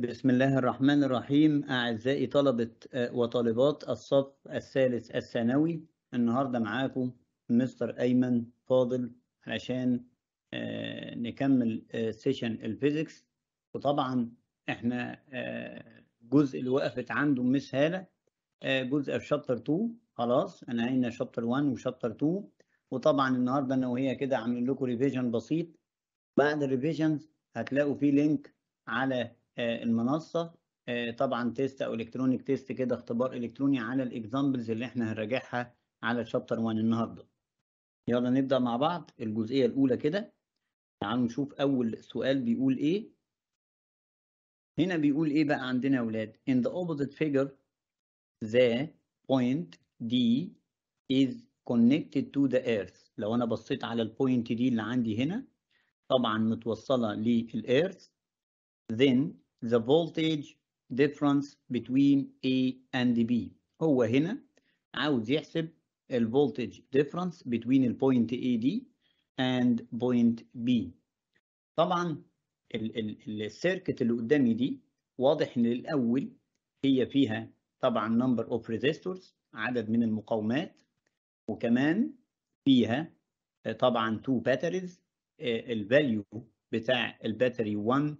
بسم الله الرحمن الرحيم أعزائي طلبة آه، وطالبات الصف الثالث الثانوي النهاردة معاكم مستر أيمن فاضل علشان آه، نكمل سيشن آه، الفيزيكس وطبعا احنا جزء اللي وقفت عنده مس هالة جزء في شابتر 2 خلاص انهينا شابتر 1 وشابتر 2 وطبعا النهارده انا وهي كده عاملين لكم ريفيجن بسيط بعد الريفيجن هتلاقوا فيه لينك على آه، المنصه آه، طبعا تيست او الكترونيك تيست كده اختبار الكتروني على الاكزامبلز اللي احنا هنراجعها على شابتر 1 النهارده يلا نبدا مع بعض الجزئيه الاولى كده تعالوا نشوف اول سؤال بيقول ايه هنا بيقول ايه بقى عندنا يا ولاد in the opposite figure the point D is connected to the earth لو انا بصيت على البوينت دي اللي عندي هنا طبعا متوصله للايرث then the voltage difference between A and B هو هنا عاوز يحسب voltage difference between البوينت A D and point B طبعا السيركت اللي قدامي دي واضح ان الاول هي فيها طبعا number of resistors عدد من المقاومات وكمان فيها طبعا two batteries آه، الفاليو بتاع الباتري 1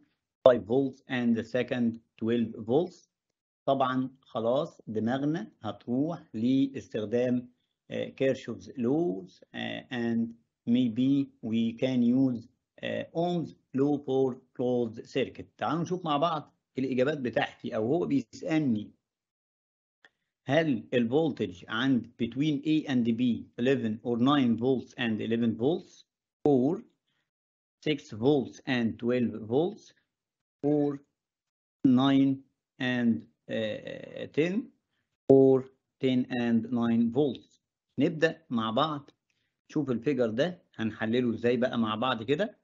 5 volts and the second 12 volts طبعا خلاص دماغنا هتروح لاستخدام uh, Kirchhoff's laws and maybe we can use Ohm's law for closed circuit تعالوا نشوف مع بعض الإجابات بتاعتي أو هو بيسألني هل الفولتج عند between A and B 11 or 9 volts and 11 volts or 6 volts and 12 volts 4 9 and uh, 10 4 10 and 9 volts نبدا مع بعض شوف الفيجر ده هنحلله ازاي بقى مع بعض كده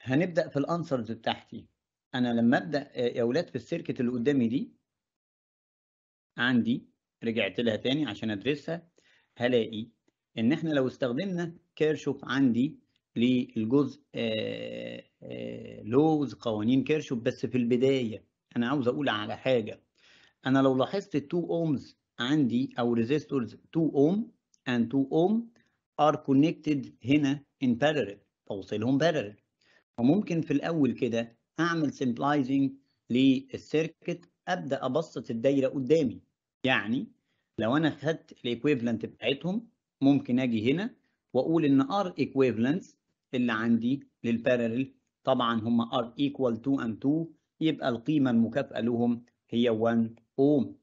هنبدا في الانسرز بتاعتي انا لما ابدا آه، يا اولاد في السيركت اللي قدامي دي عندي رجعت لها تاني عشان ادرسها هلاقي ان احنا لو استخدمنا كيرشوف عندي للجزء آه آه، لوز قوانين كيرشوف بس في البدايه انا عاوز اقول على حاجه انا لو لاحظت 2 اومز عندي او ريزيستورز 2 اوم and 2 اوم are connected هنا in parallel فوصلهم parallel فممكن في الاول كده اعمل سمبلايزنج للسيركت ابدا ابسط الدايره قدامي يعني لو انا خدت الايكويفالنت بتاعتهم ممكن اجي هنا واقول ان ار ايكويفلنت اللي عندي للبارلل طبعا هم are equal to and to يبقى القيمة المكافئة لهم هي 1 أوم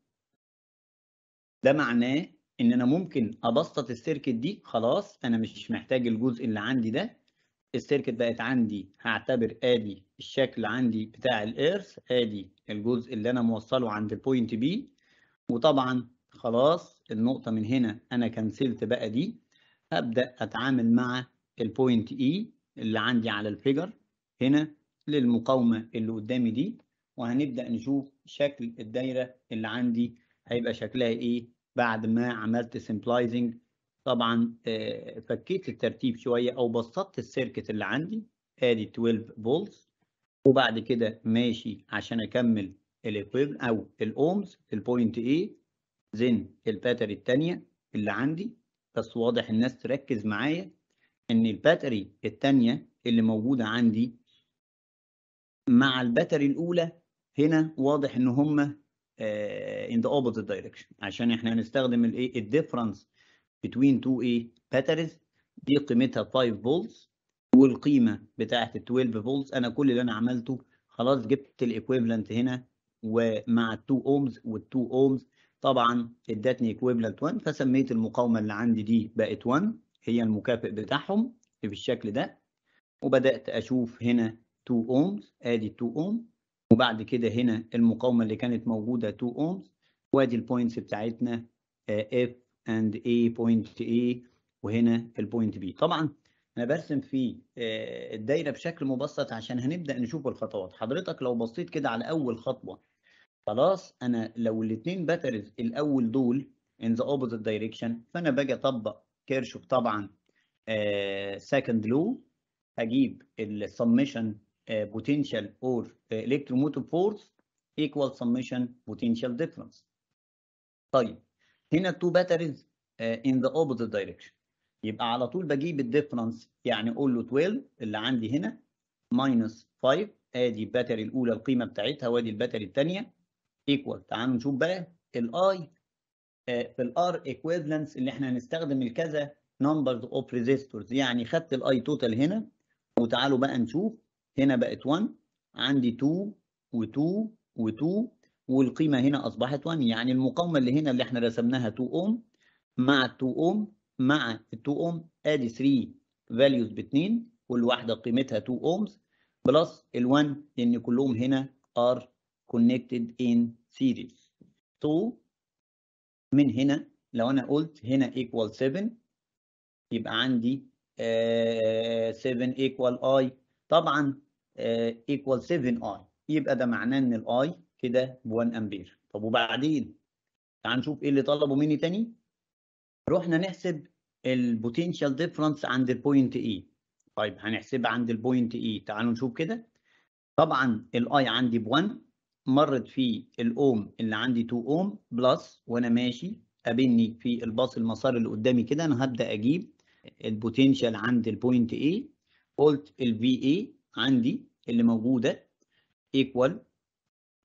ده معناه ان انا ممكن ابسط السيركت دي خلاص انا مش محتاج الجزء اللي عندي ده السيركت بقت عندي هعتبر ادي الشكل عندي بتاع الايرث ادي الجزء اللي انا موصله عند البوينت بي وطبعا خلاص النقطة من هنا انا كنسلت بقى دي هبدأ اتعامل مع البوينت اي e اللي عندي على الفيجر هنا للمقاومة اللي قدامي دي وهنبدأ نشوف شكل الدايرة اللي عندي هيبقى شكلها ايه بعد ما عملت سمبلايزنج طبعا آه، فكيت الترتيب شوية او بسطت السيركت اللي عندي ادي 12 فولت وبعد كده ماشي عشان اكمل او الاومز البوينت ايه زين الباتري الثانيه اللي عندي بس واضح الناس تركز معايا ان الباتري الثانيه اللي موجوده عندي مع الباتري الاولى هنا واضح ان هم آه، in the opposite direction عشان احنا هنستخدم الايه الديفرنس between two ايه باتريز دي قيمتها 5 فولتس والقيمه بتاعه ال 12 فولتس انا كل اللي انا عملته خلاص جبت الايكويفالنت هنا ومع ال 2 اومز وال 2 اومز طبعا ادتني ايكويفالنت 1 فسميت المقاومه اللي عندي دي بقت 1 هي المكافئ بتاعهم بالشكل ده وبدات اشوف هنا 2 ohms ادي 2 ohms وبعد كده هنا المقاومه اللي كانت موجوده 2 ohms وادي البوينتس بتاعتنا اف اند اي بوينت اي وهنا البوينت بي طبعا انا برسم في آه، الدايره بشكل مبسط عشان هنبدا نشوف الخطوات حضرتك لو بصيت كده على اول خطوه خلاص انا لو الاثنين باترز الاول دول in the opposite direction فانا باجي اطبق كيرشوف طبعا سكند آه، لو هجيب السمشن آه، potential or electromotive force equal summation potential difference. طيب هنا two batteries آه، in the opposite direction يبقى على طول بجيب الديفرنس يعني اقول له 12 اللي عندي هنا minus 5 ادي الباتري الاولى القيمه بتاعتها وادي الباتري الثانيه ايكوال تعالوا نشوف بقى الاي آه، في الار ايكويفالنس اللي احنا هنستخدم الكذا نمبرز اوف ريزيستورز يعني خدت الاي توتال هنا وتعالوا بقى نشوف هنا بقت 1 عندي 2 و2 و2 والقيمة هنا أصبحت 1 يعني المقاومة اللي هنا اللي احنا رسمناها 2 أوم مع 2 أوم مع ال 2 أوم أدي 3 فاليوز ب 2 واحده قيمتها 2 أومز بلس ال 1 لأن كلهم هنا ار connected in series. So من هنا لو أنا قلت هنا ايكوال 7 يبقى عندي 7 آه، ايكوال i طبعا ايكوال 7 اي يبقى ده معناه ان الاي كده ب 1 امبير طب وبعدين تعال نشوف ايه اللي طلبه مني تاني رحنا نحسب البوتنشال ديفرنس عند البوينت اي e. طيب هنحسبها عند البوينت اي e. تعالوا نشوف كده طبعا الاي عندي ب 1 مرت في الاوم اللي عندي 2 اوم بلس وانا ماشي قابلني في الباص المسار اللي قدامي كده انا هبدا اجيب البوتنشال عند البوينت اي e. قلت الفي اي عندي اللي موجوده ايكوال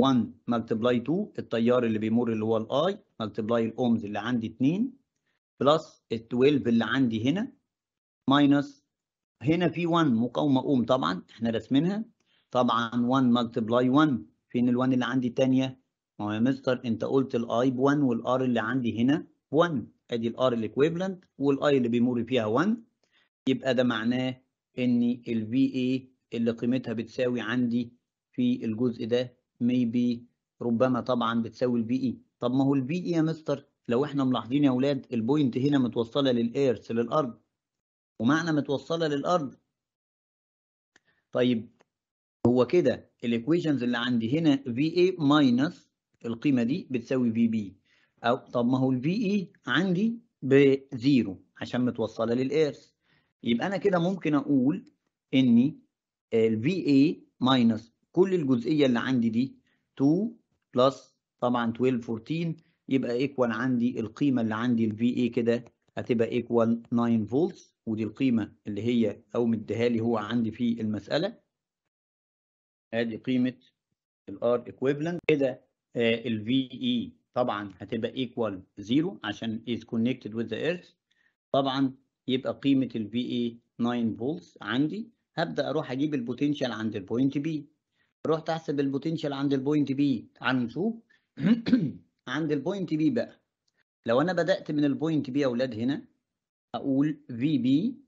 1 ملتبلاي 2 التيار اللي بيمر اللي هو الاي ملتبلاي الاومز اللي عندي 2 بلس ال 12 اللي عندي هنا ماينس هنا في 1 مقاومه اوم طبعا احنا راسمينها طبعا 1 ملتبلاي 1 فين ال1 اللي عندي الثانيه ما هو يا مستر انت قلت الاي ب1 والار اللي عندي هنا 1 ادي الار الايكويفالنت والاي اللي بيمر فيها 1 يبقى ده معناه ان الفي اي اللي قيمتها بتساوي عندي في الجزء ده مي بي ربما طبعا بتساوي البي اي e. طب ما هو البي اي e يا مستر لو احنا ملاحظين يا اولاد البوينت هنا متوصله للايرث للارض ومعنى متوصله للارض طيب هو كده الايكويشنز اللي عندي هنا في اي ماينس القيمه دي بتساوي في بي او طب ما هو الفي اي e عندي بزيرو عشان متوصله للايرث يبقى انا كده ممكن اقول اني الفي اي ماينس كل الجزئيه اللي عندي دي 2 بلس طبعا 12 14 يبقى ايكوال عندي القيمه اللي عندي الفي اي كده هتبقى ايكوال 9 فولت ودي القيمه اللي هي او مديها لي هو عندي في المساله ادي قيمه الار ايكويفالنت كده آه، الفي اي e طبعا هتبقى ايكوال 0 عشان از كونكتد وذ ذا ايرث طبعا يبقى قيمه الفي اي 9 فولت عندي هبدا اروح اجيب البوتنشال عند البوينت بي رحت احسب البوتنشال عند البوينت بي تعالوا نشوف عند البوينت بي بقى لو انا بدات من البوينت بي يا اولاد هنا اقول في بي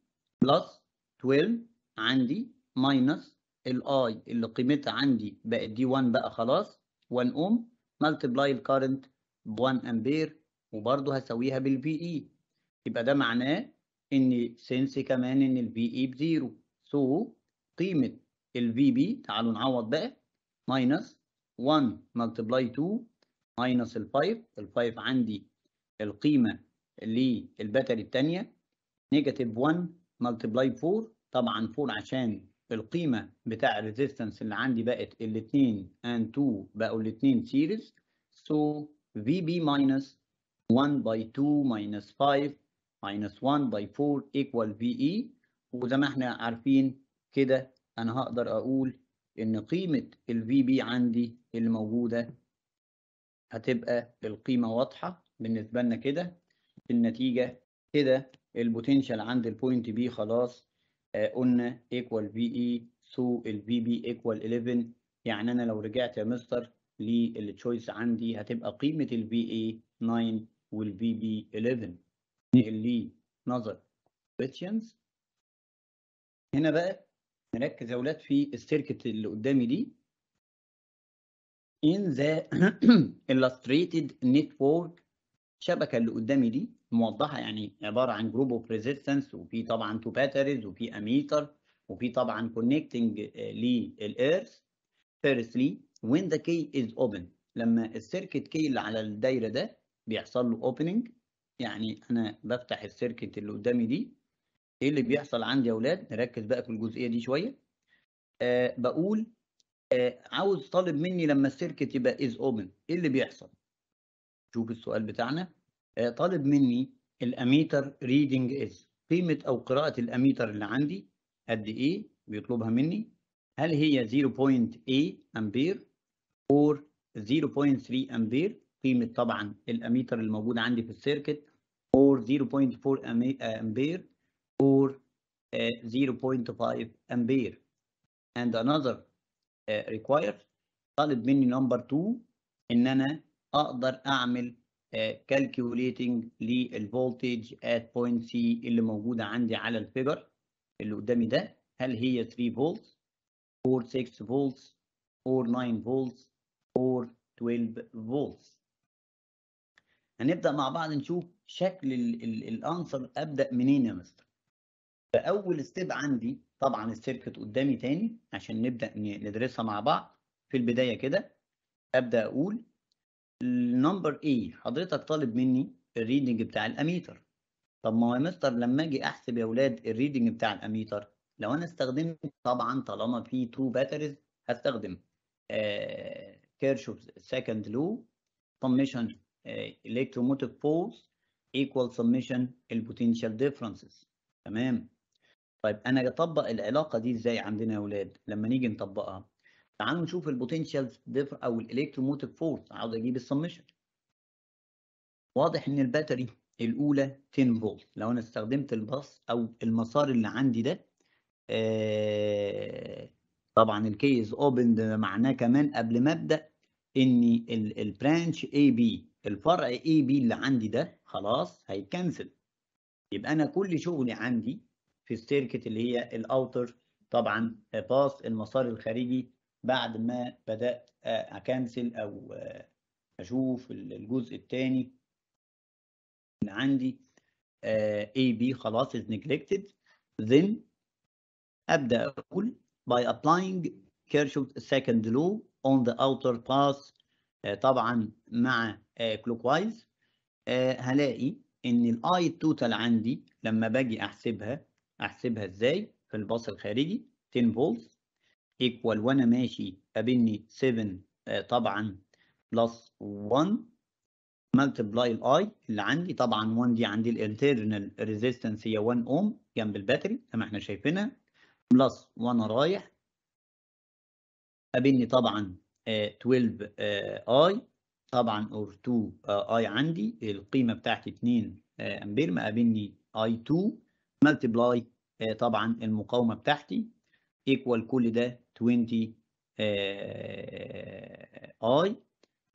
بلس 12 عندي ماينس الاي اللي قيمتها عندي بقت دي 1 بقى خلاص 1 اوم ملتبلاي الكارنت ب 1 امبير وبرضه هساويها بالفي اي e. يبقى ده معناه ان سنس كمان ان الفي اي e بزيرو So قيمة ال VB تعالوا نعوض بقى minus 1 multiply 2 minus ال 5 ال 5 عندي القيمة للباتري الثانية نيجاتيف 1 multiply 4 طبعا 4 عشان القيمة بتاع الريزيستنس اللي عندي بقت الاتنين and 2 بقوا الاتنين سيريز so VB minus 1 by 2 minus 5 minus 1 by 4 equal VE وزي ما احنا عارفين كده انا هقدر اقول ان قيمة ال بي عندي اللي موجودة هتبقى القيمة واضحة بالنسبة لنا كده النتيجة كده البوتنشال عند البوينت بي خلاص آه قلنا في اي سو ال بي ايكوال 11 يعني انا لو رجعت يا مستر للتشويس عندي هتبقى قيمة ال اي 9 e وال بي 11 نقل لي نظر questions هنا بقى نركز يا اولاد في السيركت اللي قدامي دي in the illustrated network الشبكه اللي قدامي دي موضحه يعني عباره عن جروب اوف ريزيستنس وفي طبعا تو باتريز وفي اميتر وفي طبعا كونكتنج للايرث فيرستلي when the key is open لما السيركت كي اللي على الدايره ده بيحصل له opening يعني انا بفتح السيركت اللي قدامي دي ايه اللي بيحصل عندي يا اولاد نركز بقى في الجزئيه دي شويه آه بقول آه عاوز طالب مني لما السيركت يبقى از اوبن ايه اللي بيحصل شوف السؤال بتاعنا آه طالب مني الاميتر ريدنج از قيمه او قراءه الاميتر اللي عندي قد ايه بيطلبها مني هل هي 0.8 امبير or 0.3 امبير قيمه طبعا الاميتر اللي موجود عندي في السيركت or 0.4 آه، امبير or 0.5 uh, ampere and another uh, required طالب مني نمبر 2 ان انا اقدر اعمل uh, calculating للفولتج at point C اللي موجوده عندي على الفيجر اللي قدامي ده هل هي 3 فولت or 6 فولت or 9 فولت or 12 فولت هنبدا مع بعض نشوف شكل الانسر ابدا منين يا مستر فاول ستيب عندي طبعا السيركت قدامي تاني عشان نبدا ندرسها مع بعض في البدايه كده ابدا اقول النمبر ايه حضرتك طالب مني الريدنج بتاع الاميتر طب ما هو يا مستر لما اجي احسب يا اولاد الريدنج بتاع الاميتر لو انا استخدمت طبعا طالما في تو باتريز هستخدم آه كيرشوف سكند لو سميشن الكتروموتيف فورس ايكوال سميشن البوتنشال ديفرنسز تمام طيب انا اطبق العلاقه دي ازاي عندنا يا اولاد لما نيجي نطبقها تعالوا نشوف البوتنشال ديفر او الالكتروموتيف فورس عاوز اجيب السمشن واضح ان الباتري الاولى 10 فولت لو انا استخدمت الباص او المسار اللي عندي ده آه، طبعا الكيس اوبن معناه كمان قبل ما ابدا ان البرانش اي بي الفرع اي بي اللي عندي ده خلاص هيكنسل يبقى انا كل شغلي عندي في السيركت اللي هي الاوتر طبعا باس المسار الخارجي بعد ما بدات آه، اكنسل او آه، اشوف الجزء الثاني اللي عندي اي آه، بي خلاص از neglected ذن ابدا اقول by applying Kirchhoff's second law on the outer باس طبعا مع clockwise هلاقي ان الاي توتال عندي لما باجي احسبها احسبها ازاي في الباص الخارجي 10 فولت ايكوال وانا ماشي قابلني 7 آه، طبعا بلس 1 ملتبلاي الاي اللي عندي طبعا 1 دي عندي الانترنال ريزيستنس هي 1 اوم جنب الباتري زي ما احنا شايفينها بلس وانا رايح قابلني طبعا 12 آه، اي آه، طبعا اور 2 اي عندي القيمه بتاعتي 2 امبير مقابلني اي 2 ملتبلاي آه، طبعا المقاومه بتاعتي ايكوال كل ده 20 اي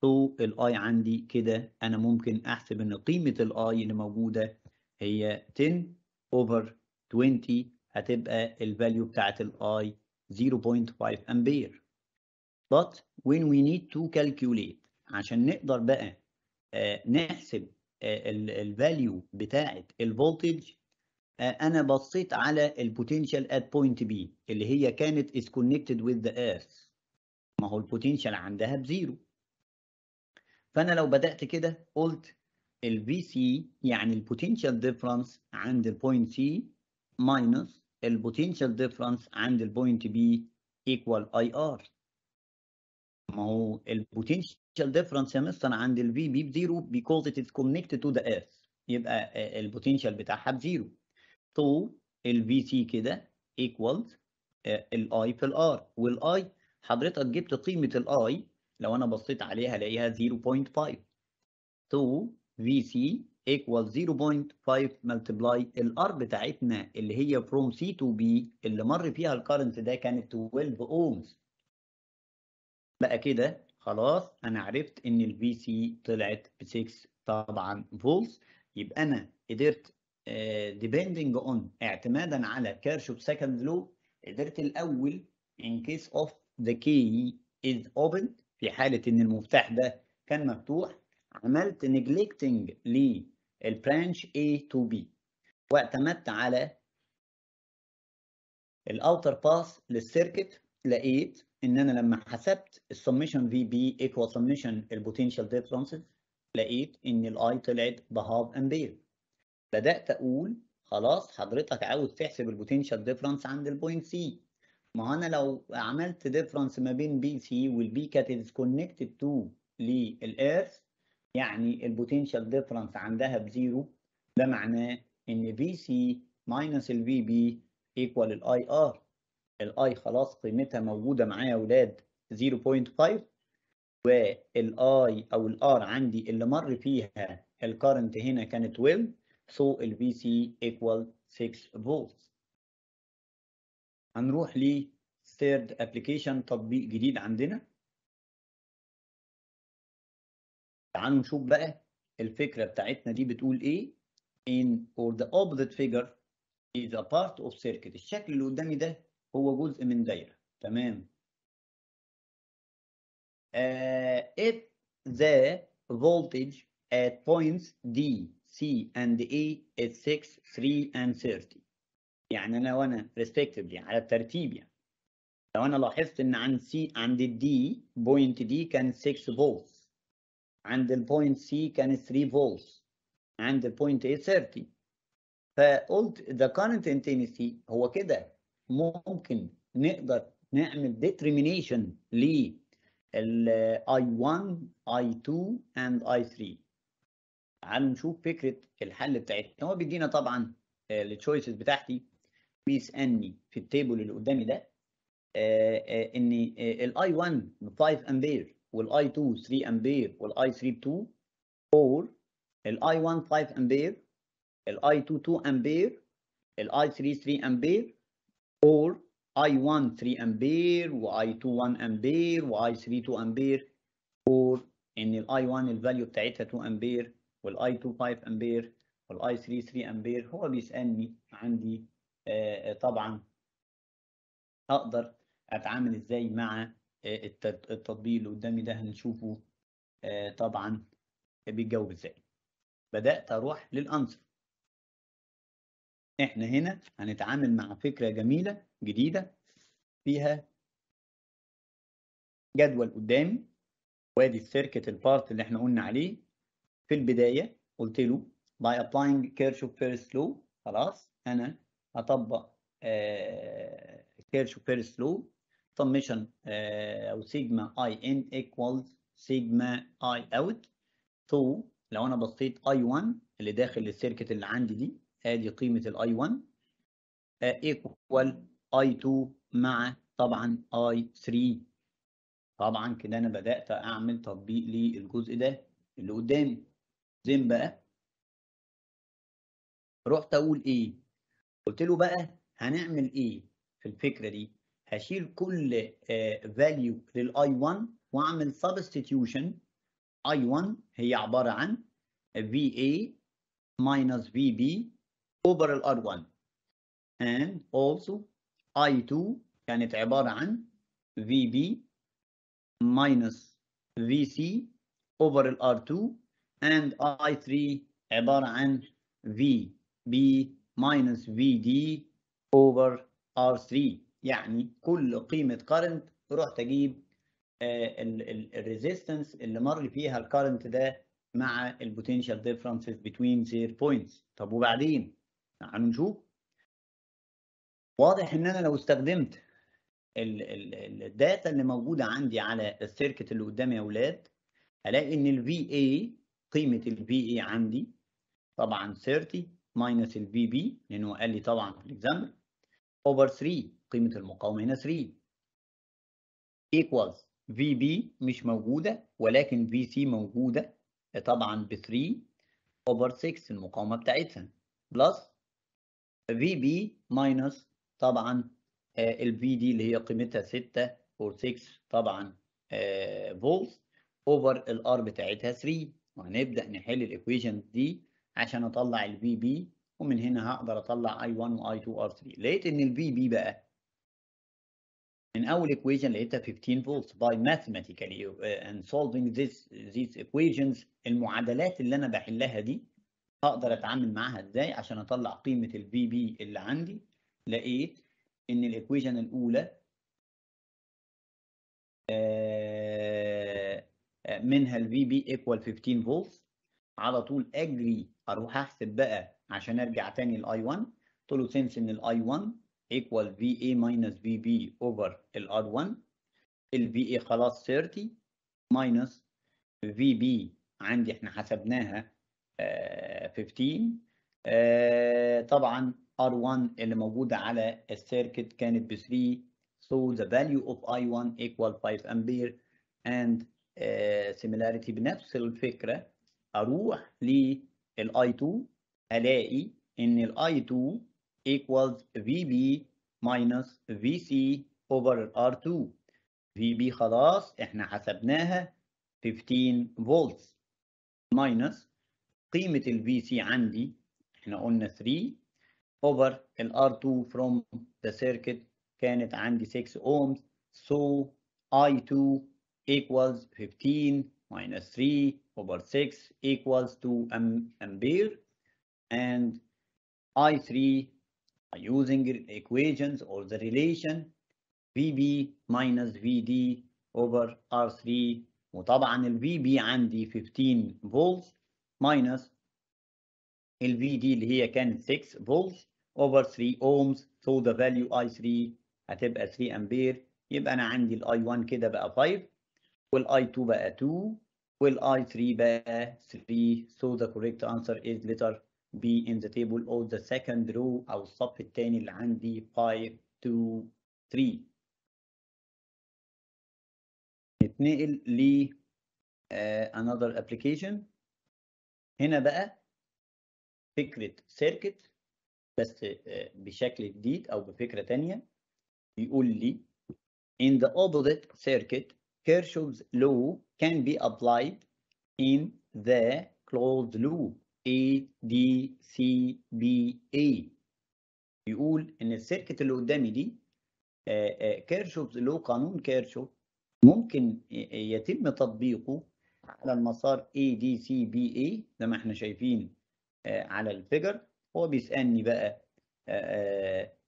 تو الاي عندي كده انا ممكن احسب ان قيمه الاي اللي موجوده هي 10 اوفر 20 هتبقى الفاليو بتاعت الاي 0.5 امبير but when we need to calculate عشان نقدر بقى آه، نحسب آه، الفاليو بتاعت الفولتج انا بصيت على البوتنشال ات بوينت بي اللي هي كانت از كونكتد وذ ذا ايرث ما هو البوتنشال عندها بزيرو فانا لو بدات كده قلت الفي سي يعني البوتنشال ديفرنس عند البوينت سي ماينس البوتنشال ديفرنس عند البوينت بي ايكوال اي ار ما هو البوتنشال ديفرنس يا مستر عند الفي بي بزيرو بيكوز ات از كونكتد تو ذا ايرث يبقى البوتنشال بتاعها بزيرو ال آه، في تي كده ايكوالز اي في الار اي حضرتك جبت قيمه اي لو انا بصيت عليها الاقيها 0.5 تو في سي equal 0.5 multiply ار بتاعتنا اللي هي from C to B اللي مر فيها الكارنت ده كانت 12 اومز بقى كده خلاص انا عرفت ان الفي سي طلعت ب 6 طبعا فولت يبقى انا قدرت آه، depending on اعتمادا على كيرشوف سكند لو قدرت الاول in case of the key is open في حاله ان المفتاح ده كان مفتوح عملت neglecting للبرانش A to B واعتمدت على الاوتر باس للسيركت لقيت ان انا لما حسبت السميشن في بي ايكوال سميشن البوتنشال ديفرنسز لقيت ان الاي طلعت بهاف امبير بدات اقول خلاص حضرتك عاوز تحسب البوتنشال ديفرنس عند البوينت سي ما انا لو عملت ديفرنس ما بين بي سي والبي كانت از كونكتد تو للايرث يعني البوتنشال ديفرنس عندها بزيرو ده معناه ان في سي ماينس الفي بي ايكوال الاي ار الاي خلاص قيمتها موجوده معايا يا اولاد 0.5 والاي او الار عندي اللي مر فيها الكارنت هنا كانت 12 so ال VC equal 6 volts هنروح ل third application تطبيق جديد عندنا تعالوا نشوف بقى الفكرة بتاعتنا دي بتقول ايه in or the opposite figure is a part of circuit الشكل اللي قدامي ده هو جزء من دايرة تمام uh, if the voltage at points D C and A is 6 3 and 30 يعني انا وانا respectively على الترتيب يعني لو انا لاحظت ان عند C عند D بوينت D كان 6 فولت عند البوينت C كان 3 فولت عند البوينت A 30 فقلت the current intensity هو كده ممكن نقدر نعمل determination لل I1 I2 and I3 تعالوا نشوف فكره الحل بتاعتنا يعني هو بيدينا طبعا آه، التشويسز بتاعتي بيسالني في التيبل اللي قدامي ده ان الاي 1 ب 5 امبير والاي 2 3 امبير والاي 3 ب 2 4 الاي 1 5 امبير الاي 2 2 امبير الاي 3 3 امبير اور i 1 3 امبير I3 2 1 امبير i 3 2 امبير اور ان i 1 الفاليو بتاعتها 2 امبير والاي 2 5 امبير والاي 3 3 امبير هو بيسالني عندي آه، آه، طبعا اقدر اتعامل ازاي مع آه، التطبيق اللي قدامي ده هنشوفه طبعا بيتجاوب ازاي بدات اروح للانسر احنا هنا هنتعامل مع فكره جميله جديده فيها جدول قدامي وادي السيركت البارت اللي احنا قلنا عليه في البدايه قلت له by applying Kirchhoff first لو خلاص انا هطبق Kirchhoff first لو summation آه، او سيجما اي ان equals سيجما اي اوت تو لو انا بصيت اي 1 اللي داخل السيركت اللي عندي دي ادي قيمه i 1 ايكوال اي 2 مع طبعا اي 3 طبعا كده انا بدات اعمل تطبيق للجزء ده اللي قدامي زين بقى رحت اقول ايه قلت له بقى هنعمل ايه في الفكره دي هشيل كل فاليو للاي 1 واعمل سبستيتيوشن اي 1 هي عباره عن في اي minus vb over اوفر r1 and also i2 كانت عبارة عن vb minus vc over اوفر r2 and I3 عبارة عن V B minus VD over R3 يعني كل قيمة current رحت أجيب الريزيستنس اللي مر فيها الكرنت ده مع البوتنشال ديفرنسز بتوين زير بوينتس طب وبعدين تعالوا نشوف واضح ان انا لو استخدمت الداتا اللي موجوده عندي على السيركت اللي قدامي يا اولاد هلاقي ان ال VA قيمه البي اي عندي طبعا 30 ماينس البي بي لانه قال لي طبعا في الاكزامبل اوفر 3 قيمه المقاومه هنا 3 ايكوالز في بي مش موجوده ولكن في سي موجوده طبعا ب 3 اوفر 6 المقاومه بتاعتها بلس في بي ماينس طبعا آه، الفي دي اللي هي قيمتها 6 or 6 طبعا فولت آه، اوفر الار بتاعتها 3 وهنبدأ نحل الإيكويشنز دي عشان أطلع البي بي ومن هنا هقدر أطلع I1 و I2 R3 لقيت إن البي بي بقى من أول إيكويشن لقيتها 15 فولت by mathematically uh, and solving ذيس these equations المعادلات اللي أنا بحلها دي هقدر أتعامل معاها إزاي عشان أطلع قيمة البي بي اللي عندي لقيت إن الإيكويشن الأولى آه، منها ال بي ايكوال 15 فولت على طول اجري اروح احسب بقى عشان ارجع تاني i 1 قلت له سنس ان ال i 1 ايكوال في اي ماينس في بي اوفر 1 ال اي خلاص 30 ماينس في بي عندي احنا حسبناها 15 آه، آه، طبعا R1 اللي موجودة على السيركت كانت ب 3 so the value of I1 equal 5 ampere and سيميلاريتي آه، بنفس الفكره اروح للاي 2 الاقي ان الاي 2 بي VB minus VC over R2 VB خلاص احنا حسبناها 15 فولت ماينس قيمة الفي VC عندي احنا قلنا 3 over الار R2 from the circuit كانت عندي 6 ohms so I2 equals 15 minus 3 over 6 equals 2 ampere and I3 using equations or the relation VB minus VD over R3 وطبعا ال Vb عندي 15 volts minus ال Vd اللي هي كانت 6 volts over 3 ohms so the value I3 هتبقى 3 امبير يبقى انا عندي i 1 كده بقى 5 i 2 بقى 2 i 3 بقى 3 so the correct answer is letter B in the table of the second row او الصف الثاني اللي عندي 5 2 3 نتنقل ل uh, another application هنا بقى فكرة سيركت بس بشكل جديد أو بفكرة تانية يقول لي in the opposite circuit Kirchhoff's law can be applied in the closed loop A D C B A بيقول ان السيركت اللي قدامي دي آه، آه، كيرشوف لو قانون كيرشوف ممكن يتم تطبيقه على المسار ADCBA زي ما احنا شايفين آه، على الفيجر هو بيسالني بقى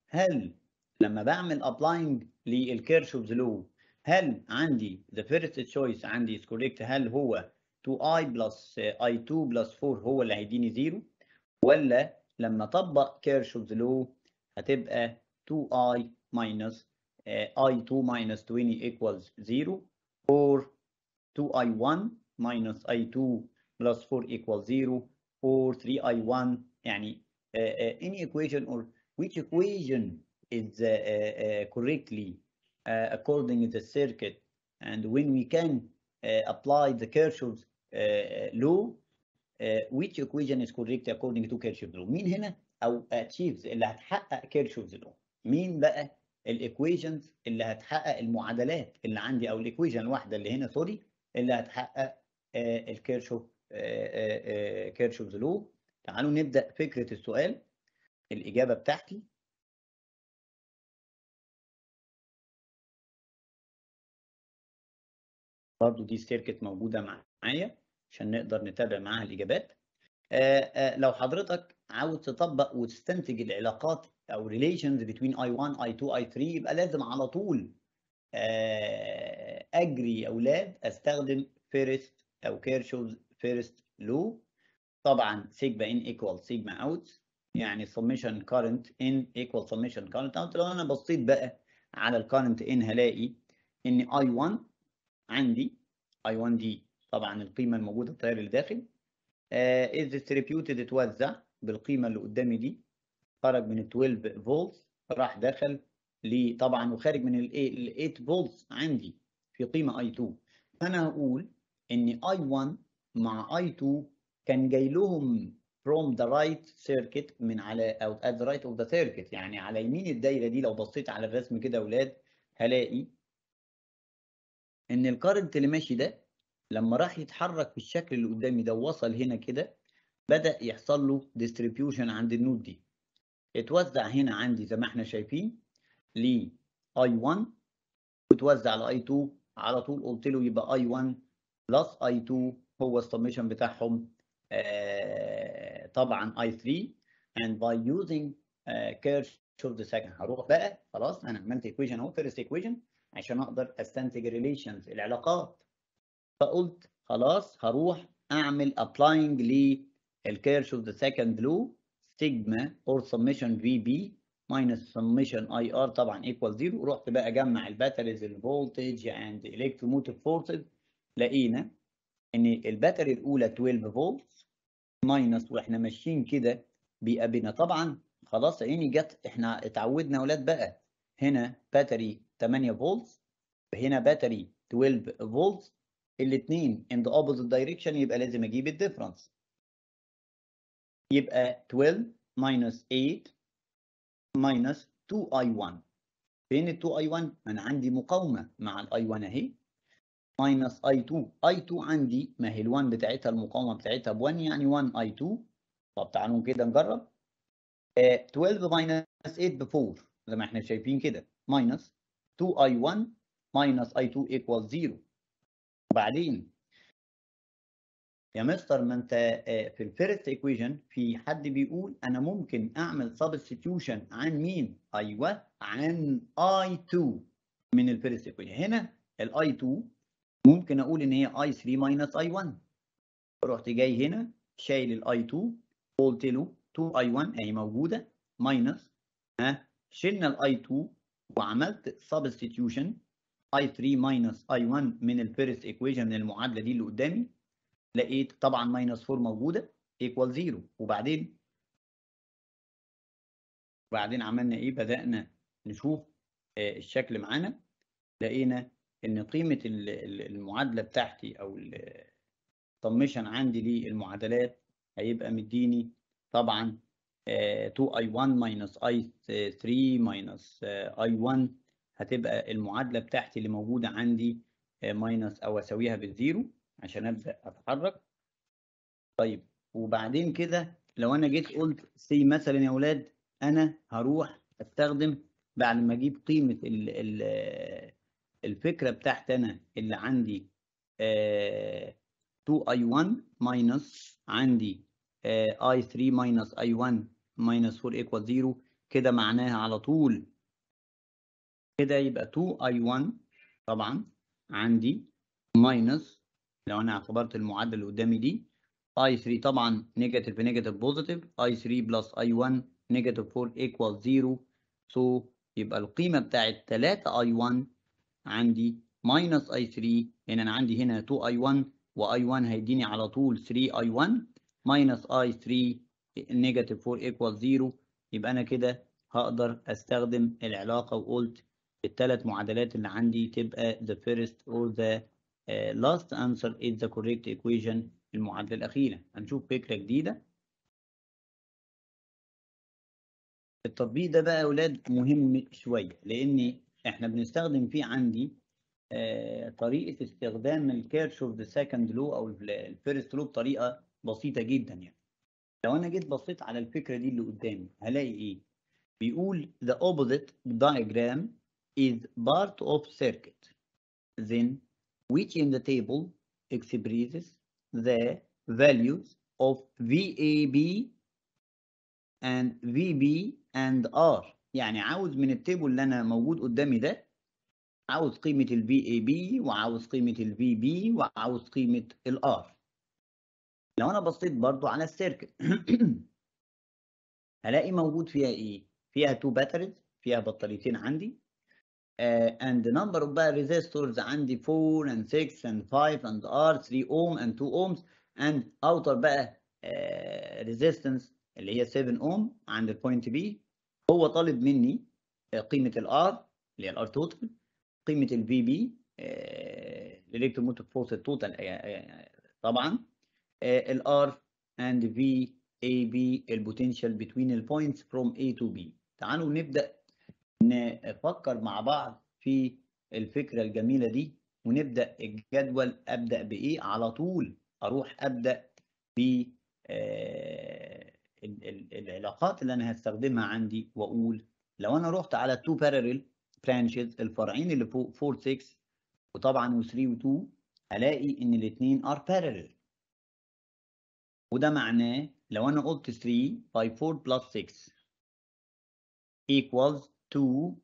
هل لما بعمل ابلاينج للكيرشوف لو هل عندي the first choice عندي is correct هل هو 2i plus i2 plus 4 هو اللي هيديني 0 ولا لما اطبق كيرشوفز لو هتبقى 2i minus i2 minus 20 equals 0 or 2i1 minus i2 plus 4 equals 0 or 3i1 يعني uh, uh, any equation or which equation is uh, uh, correctly Uh, according to the circuit. And when we can uh, apply the Kirchhoff's uh, law, which equation is correct according to Kirchhoff's law. مين هنا او achieves اللي هتحقق Kirchhoff's law؟ مين بقى الايكويشنز اللي هتحقق المعادلات اللي عندي او الايكويشن واحده اللي هنا سوري اللي هتحقق الكيرشوف كيرشوفز لو تعالوا نبدا فكره السؤال الاجابه بتاعتي برضو دي سيركت موجودة معايا عشان نقدر نتابع معاها الإجابات آه، آه، لو حضرتك عاوز تطبق وتستنتج العلاقات أو ريليشنز بين I1, I2, I3 يبقى لازم على طول آه، أجري أولاد أستخدم فيرست أو كيرشوز فيرست لو طبعا سيجما ان ايكوال سيجما اوت يعني سميشن كارنت ان ايكوال سميشن كارنت اوت لو انا بصيت بقى على الكرنت ان هلاقي ان I1 عندي i 1 دي طبعا القيمة الموجودة التيار اللي داخل آه، is distributed اتوزع بالقيمة اللي قدامي دي خرج من 12 فولت راح دخل لي طبعا وخارج من ال 8 فولت عندي في قيمة I2 فأنا هقول إن I1 مع I2 كان جاي لهم from the right circuit من على او at the right of the circuit يعني على يمين الدايره دي لو بصيت على الرسم كده يا اولاد هلاقي ان الكارنت اللي ماشي ده لما راح يتحرك بالشكل اللي قدامي ده ووصل هنا كده بدا يحصل له ديستريبيوشن عند النود دي اتوزع هنا عندي زي ما احنا شايفين ل اي 1 وتوزع على اي 2 على طول قلت له يبقى اي 1 بلس اي 2 هو السميشن بتاعهم آه طبعا اي 3 and by using uh, of the second هروح بقى خلاص انا عملت equation اهو first equation عشان اقدر استنتج ريليشنز العلاقات فقلت خلاص هروح اعمل ابلاينج للكيرش اوف ذا سكند لو سيجما اور سميشن في بي ماينس سميشن اي ار طبعا ايكوال زيرو رحت بقى اجمع الباتريز الفولتج اند الكتروموتيف فورسز لقينا ان الباتري الاولى 12 فولت ماينس واحنا ماشيين كده بيقابلنا طبعا خلاص عيني جت احنا اتعودنا اولاد بقى هنا باتري 8 فولت هنا باتري 12 فولت الاثنين in the opposite direction يبقى لازم اجيب الديفرنس يبقى 12 minus 8 minus 2i1 فين ال 2i1 ما انا عندي مقاومه مع الاي 1 اهي minus i2 i2 عندي ما هي ال1 بتاعتها المقاومه بتاعتها ب1 يعني 1i2 طب تعالوا كده نجرب 12 آه، minus 8 ب 4 زي ما احنا شايفين كده minus 2i1 minus i2 equals 0 وبعدين يا مستر ما انت آه، في الفيرست ايكويشن في حد بيقول انا ممكن اعمل سبستيوشن عن مين؟ ايوه عن i2 من الفيرست ايكويشن هنا الاي 2 ممكن اقول ان هي اي 3 ماينس اي 1 رحت جاي هنا شايل الاي 2 قلت له 2 اي 1 اهي موجوده ماينس ها شلنا الاي 2 وعملت substitution i3 minus i1 من الفيرست ايكويشن من المعادله دي اللي قدامي لقيت طبعا minus 4 موجوده equal 0 وبعدين وبعدين عملنا ايه بدانا نشوف آه الشكل معانا لقينا ان قيمه المعادله بتاعتي او السمشن عندي للمعادلات هيبقى مديني طبعا 2i1 minus i3 minus i1 هتبقى المعادلة بتاعتي اللي موجودة عندي آه، ماينس أو أساويها بالزيرو عشان أبدأ أتحرك طيب وبعدين كده لو أنا جيت قلت سي مثلا يا أولاد أنا هروح أستخدم بعد ما أجيب قيمة الـ الـ الفكرة بتاعتي أنا اللي عندي 2i1 آه، minus عندي آه، i3 minus i1 minus 4 equals 0 كده معناها على طول كده يبقى 2 i1 طبعا عندي minus لو انا اعتبرت المعادله اللي قدامي دي i3 طبعا نيجاتيف بنيجاتيف بوزيتيف i3 بلس i1 نيجاتيف 4 equals 0 سو يبقى القيمه بتاعت 3 i1 عندي minus i3 لان يعني انا عندي هنا 2 i1 و i1 هيديني على طول 3 i1 minus i3 negative 4 equals 0 يبقى أنا كده هقدر أستخدم العلاقة وقلت الثلاث معادلات اللي عندي تبقى the first or the uh, last answer is the correct equation المعادلة الأخيرة هنشوف فكرة جديدة التطبيق ده بقى يا أولاد مهم شوية لأن إحنا بنستخدم فيه عندي uh, طريقة استخدام الكيرشوف ذا سكند لو أو الفيرست لو بطريقة بسيطة جدا يعني لو أنا جيت بصيت على الفكرة دي اللي قدامي هلاقي إيه؟ بيقول the opposite diagram is part of circuit then which in the table expresses the values of VAB and VB and R يعني عاوز من التيبل اللي انا موجود قدامي ده عاوز قيمة ال VAB وعاوز قيمة ال VB وعاوز قيمة ال R لو انا بصيت برضو على السيركت هلاقي موجود فيها ايه فيها تو باتريز فيها بطاريتين عندي اند نمبر اوف ريزيستورز عندي 4 اند 6 اند 5 اند ار 3 ohm اند 2 ohms اند اوتر بقى uh, اللي هي 7 ohm عند البوينت بي هو طالب مني آه، قيمة الار اللي هي الار توتال قيمة الفي بي الالكتروموتيف فورس التوتال طبعا الار اند في اي بي البوتنشال بتوين البوينتس فروم اي تو بي تعالوا نبدا نفكر مع بعض في الفكره الجميله دي ونبدا الجدول ابدا بايه على طول اروح ابدا ب آه، العلاقات اللي انا هستخدمها عندي واقول لو انا رحت على 2 بارلل برانشز الفرعين اللي فوق 4 6 وطبعا و3 و2 هلاقي ان الاثنين ار بارلل وده معناه لو انا قلت 3 by 4 plus 6 equals 2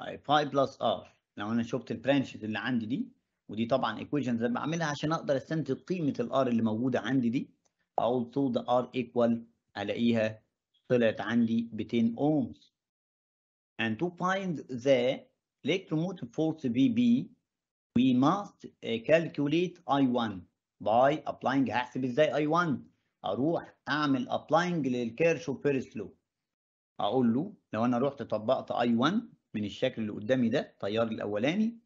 5 plus r لو انا شفت البرانشز اللي عندي دي ودي طبعا equations انا بعملها عشان اقدر استنتج قيمه الار اللي موجوده عندي دي اقول to the r equal الاقيها طلعت عندي 10 اومز and to find the electromotive force VB we must calculate I1 by applying هحسب ازاي I1 اروح اعمل ابلاينج للكيرشو بيرس لو اقول له لو انا رحت طبقت اي 1 من الشكل اللي قدامي ده التيار الاولاني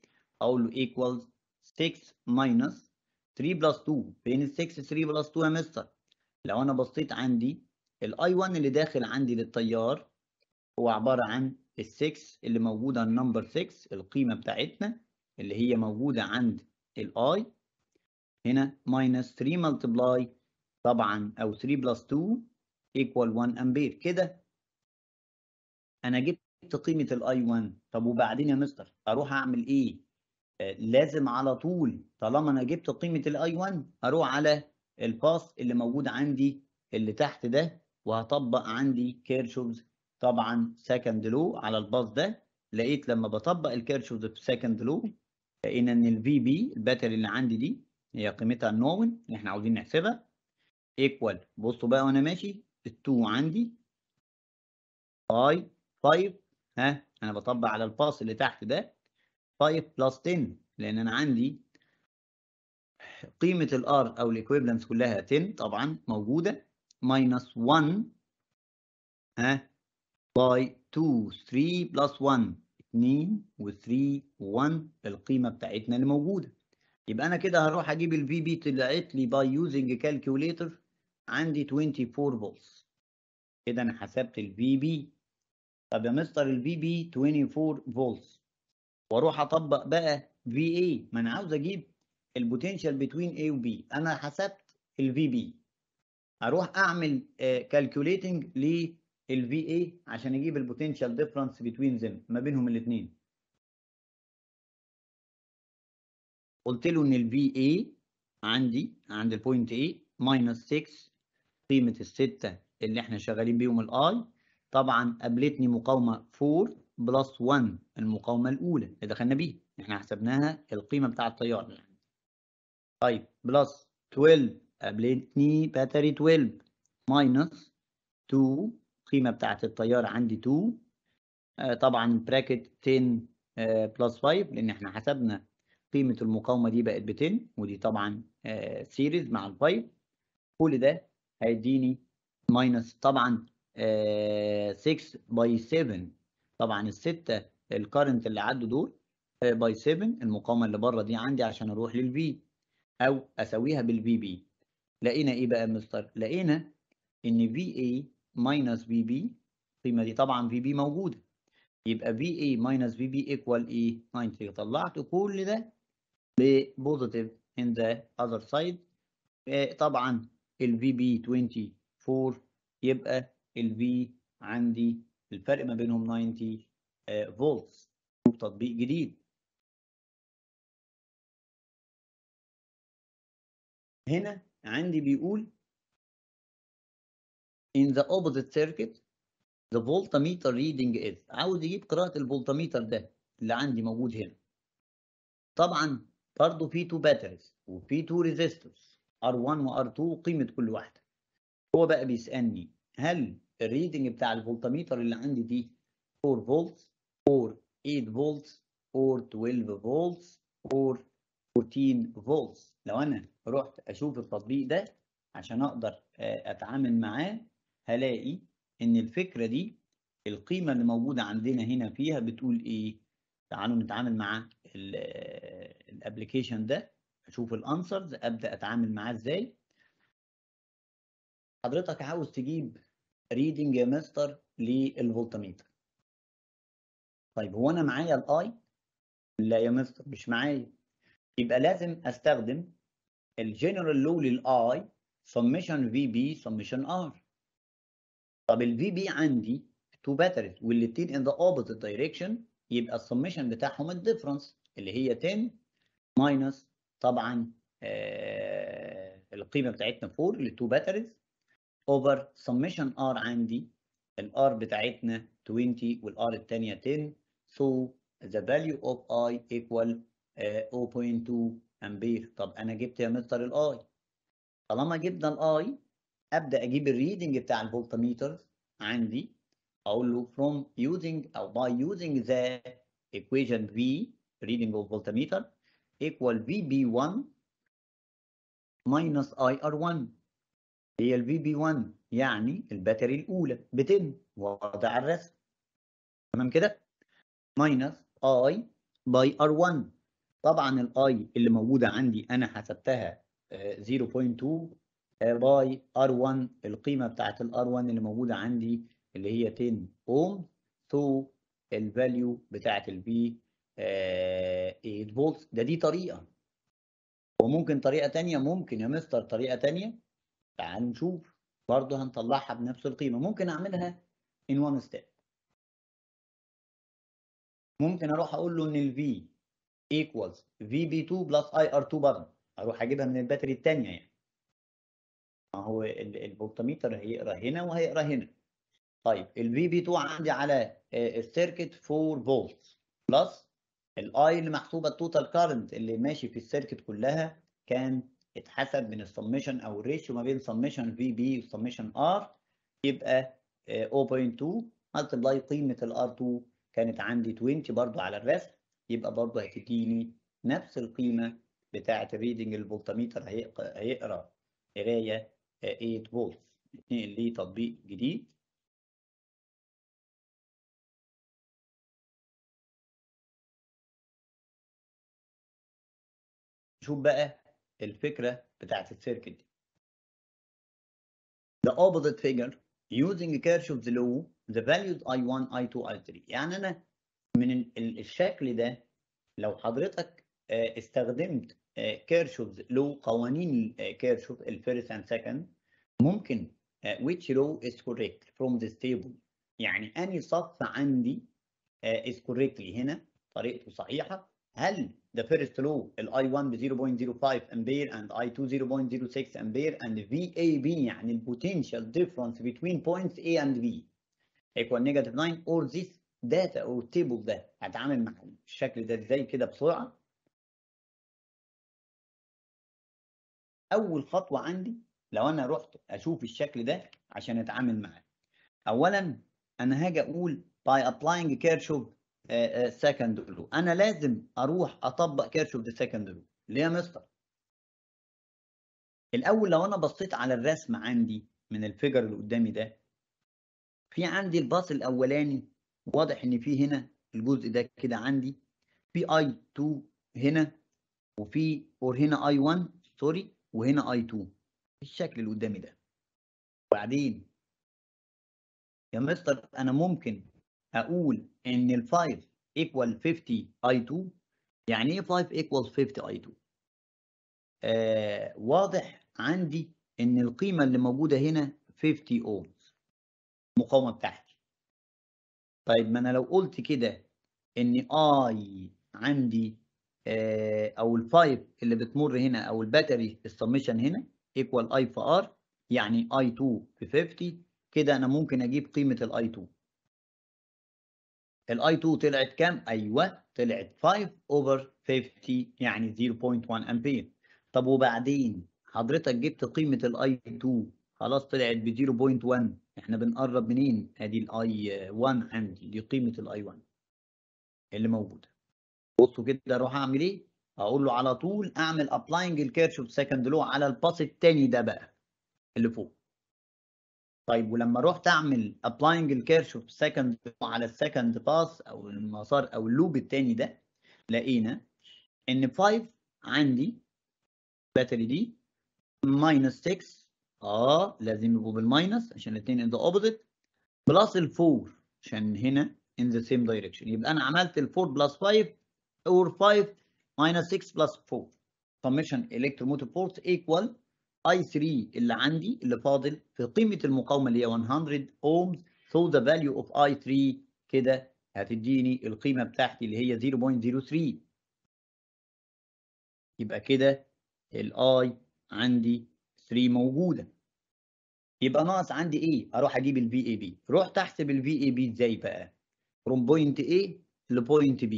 اقول له equals 6 minus 3 plus 2 فين ال 6 3 plus 2 يا مستر لو انا بصيت عندي الاي 1 اللي داخل عندي للتيار هو عباره عن ال 6 اللي موجوده النمبر 6 القيمه بتاعتنا اللي هي موجوده عند الاي هنا minus 3 multiply طبعا او 3 بلس 2 ايكوال 1 امبير كده انا جبت قيمه الاي 1 طب وبعدين يا مستر اروح اعمل ايه آه، لازم على طول طالما انا جبت قيمه الاي 1 اروح على الباس اللي موجود عندي اللي تحت ده وهطبق عندي كيرشوفز طبعا سكند لو على الباس ده لقيت لما بطبق الكيرشوفز في سكند لو لقينا ان الفي بي الباتري اللي عندي دي هي قيمتها النون اللي احنا عاوزين نحسبها ايكوال بصوا بقى وانا ماشي ال2 عندي باي 5 ها انا بطبق على الباس اللي تحت ده 5 بلس 10 لان انا عندي قيمه الار او الايكويفالنس كلها 10 طبعا موجوده ماينس 1 ها باي 2 3 بلس 1 2 و3 1 القيمه بتاعتنا اللي موجوده يبقى انا كده هروح اجيب الفي بي طلعت لي باي يوزنج كالكوليتر عندي 24 بولس كده انا حسبت في بي طب يا مستر في بي 24 فولتس واروح اطبق بقى في اي ما انا عاوز اجيب البوتنشال بتوين اي وبي انا حسبت في بي اروح اعمل كالكوليتنج للفي اي عشان اجيب البوتنشال ديفرنس بتوين ذم ما بينهم الاثنين قلت له ان في اي عندي عند البوينت اي ماينس 6 قيمة الستة اللي احنا شغالين بيهم الاي طبعا قابلتني مقاومة 4 بلس 1 المقاومة الأولى اللي دخلنا بيها احنا حسبناها القيمة بتاع التيار طيب بلس 12 قابلتني باتري 12 ماينس 2 القيمة بتاعة التيار عندي 2 آه طبعا براكت 10 آه بلس 5 لأن احنا حسبنا قيمة المقاومة دي بقت ب 10 ودي طبعا آه سيريز مع ال 5 كل ده هيديني ماينس طبعا 6 باي 7 طبعا الستة الكارنت اللي عدوا دول باي آه، 7 المقاومة اللي بره دي عندي عشان اروح للبي او اسويها بالبي بي لقينا ايه بقى يا مستر؟ لقينا ان في اي ماينس بي بي القيمة دي طبعا في بي موجودة يبقى في اي ماينس في بي ايكوال ايه؟ 90 طلعت كل ده ببوزيتيف ان ذا اذر سايد طبعا ال بي 24 يبقى ال V عندي الفرق ما بينهم 90 فولت تطبيق جديد هنا عندي بيقول in the opposite circuit the voltmeter reading is عاوز يجيب قراءة الفولتميتر ده اللي عندي موجود هنا طبعا برضه في تو باتريز وفي تو ريزيستورز R1 و R2 قيمة كل واحدة هو بقى بيسألني هل الريدنج بتاع الفولتميتر اللي عندي دي 4 فولت or 8 فولت or 12 فولت or 14 فولت لو انا رحت اشوف التطبيق ده عشان اقدر آه، اتعامل معاه هلاقي ان الفكره دي القيمه اللي موجوده عندنا هنا فيها بتقول ايه تعالوا نتعامل مع آه، الابلكيشن ده اشوف الانسرز ابدا اتعامل معاه ازاي حضرتك عاوز تجيب ريدنج يا مستر للفولتميتر طيب هو انا معايا الاي لا يا مستر مش معايا يبقى لازم استخدم الجنرال لو للاي سمشن في بي سمشن ار طب الفي بي عندي تو باتريز والاثنين ان ذا اوبوزيت دايركشن يبقى السمشن بتاعهم الديفرنس اللي هي 10 ماينس طبعا آه، القيمه بتاعتنا 4 ل 2 باتريز اوفر سميشن ار عندي الار بتاعتنا 20 والار الثانيه 10 سو ذا فاليو اوف اي ايكوال 0.2 امبير طب انا جبت يا مستر الاي طالما جبنا الاي ابدا اجيب الريدنج بتاع الفولتميتر عندي اقول له from using او by using the equation V reading of voltmeter equal VB1 minus IR1 هي ال VB1 يعني الباتري الأولى بتن وضع الرسم تمام كده minus I by R1 طبعا الاي اللي موجودة عندي أنا حسبتها 0.2 باي R1 القيمة بتاعت ال R1 اللي موجودة عندي اللي هي 10 اوم so الفاليو بتاعت ال V 8 آه، فولت إيه، ده دي طريقه وممكن طريقه تانية ممكن يا مستر طريقه تانية تعال نشوف برضه هنطلعها بنفس القيمه ممكن اعملها ان وان ستيب ممكن اروح اقول له ان الفي ايكوالز في بي 2 بلس اي ار 2 برضه اروح اجيبها من الباتري الثانيه يعني ما هو الفولتميتر هيقرا هنا وهيقرا هنا طيب الفي بي 2 عندي على آه، السيركت 4 فولت بلس الاي اللي محسوبه التوتال كارنت اللي ماشي في السيركت كلها كان اتحسب من السميشن او الريشيو ما بين سميشن في بي وسميشن ار يبقى 0.2 آه، ملتبلاي قيمه الار 2 كانت عندي 20 برضو على الرسم يبقى برضو هتديني نفس القيمه بتاعه الريدنج الفولتميتر هيقرا قرايه 8 آه، فولت تطبيق جديد نشوف بقى الفكره بتاعت السيركت دي the opposite figure using Kirchhoff's law the values i1 i2 i3 يعني انا من الشكل ده لو حضرتك آه، استخدمت كيرشوفز آه، لو قوانين كيرشوف الفيرست اند سكند ممكن آه، which row is correct from this table يعني اني صف عندي is correctly هنا طريقته صحيحه هل the first row ال I1 ب 0.05 امبير and I2 0.06 امبير and VAB يعني ال potential difference between points A and B equal negative 9 or this data or table ده هتعامل مع الشكل ده ازاي كده بسرعه اول خطوه عندي لو انا رحت اشوف الشكل ده عشان اتعامل معاه اولا انا هاجي اقول by applying Kirchhoff سكند آه، لو آه، انا لازم اروح اطبق اوف ذا سكند لو ليه يا مستر الاول لو انا بصيت على الرسم عندي من الفيجر اللي قدامي ده في عندي الباص الاولاني واضح ان في هنا الجزء ده كده عندي في اي 2 هنا وفي اور هنا اي 1 سوري وهنا اي 2 الشكل اللي قدامي ده وبعدين يا مستر انا ممكن اقول ان ال 5 equal 50 I2 يعني ايه 5 equals 50 I2 آه واضح عندي ان القيمة اللي موجودة هنا 50 ohms المقاومة بتاعتي طيب ما انا لو قلت كده ان I عندي آه او 5 اللي بتمر هنا او الباتري السمشن هنا ايكوال I في R يعني I2 في 50 كده انا ممكن اجيب قيمة الاي I2 الاي 2 طلعت كام؟ ايوه طلعت 5 اوفر 50 يعني 0.1 امبير طب وبعدين حضرتك جبت قيمه الاي 2 خلاص طلعت ب 0.1 احنا بنقرب منين؟ ادي الاي 1 عندي دي قيمه الاي 1 اللي موجوده بصوا كده اروح اعمل ايه؟ اقول له على طول اعمل ابلاينج الكيرشوف سكند لو على الباس الثاني ده بقى اللي فوق طيب ولما رحت اعمل ابلاينج الكيرشوف سكند على السكند باس او المسار او اللوب الثاني ده لقينا ان 5 عندي باتري دي ماينس 6 اه لازم يبقوا بالماينس عشان الاثنين ان ذا اوبوزيت بلس ال 4 عشان هنا ان ذا سيم دايركشن يبقى انا عملت ال 4 بلس 5 اور 5 ماينس 6 بلس 4 الكترو electromotive فورس ايكوال I3 اللي عندي اللي فاضل في قيمة المقاومة اللي هي 100 ohms so the value of I3 كده هتديني القيمة بتاعتي اللي هي 0.03 يبقى كده الاي عندي 3 موجودة يبقى ناقص عندي ايه؟ اروح اجيب الفي اي بي رحت احسب الفي اي بي ازاي بقى؟ from point A لبوينت B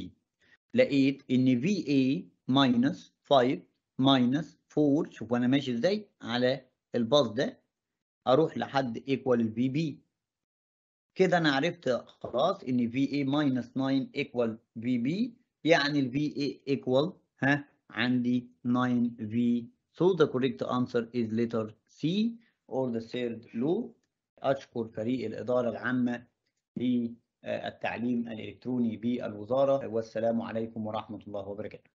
لقيت ان VA minus 5 minus 4 شوف انا ماشي ازاي على الباص ده اروح لحد ايكوال في بي كده انا عرفت خلاص ان في اي ماينس 9 ايكوال في بي يعني الفي اي ايكوال ها عندي 9 في so the correct answer is letter C or the third لو اشكر فريق الاداره العامه للتعليم الالكتروني بالوزاره والسلام عليكم ورحمه الله وبركاته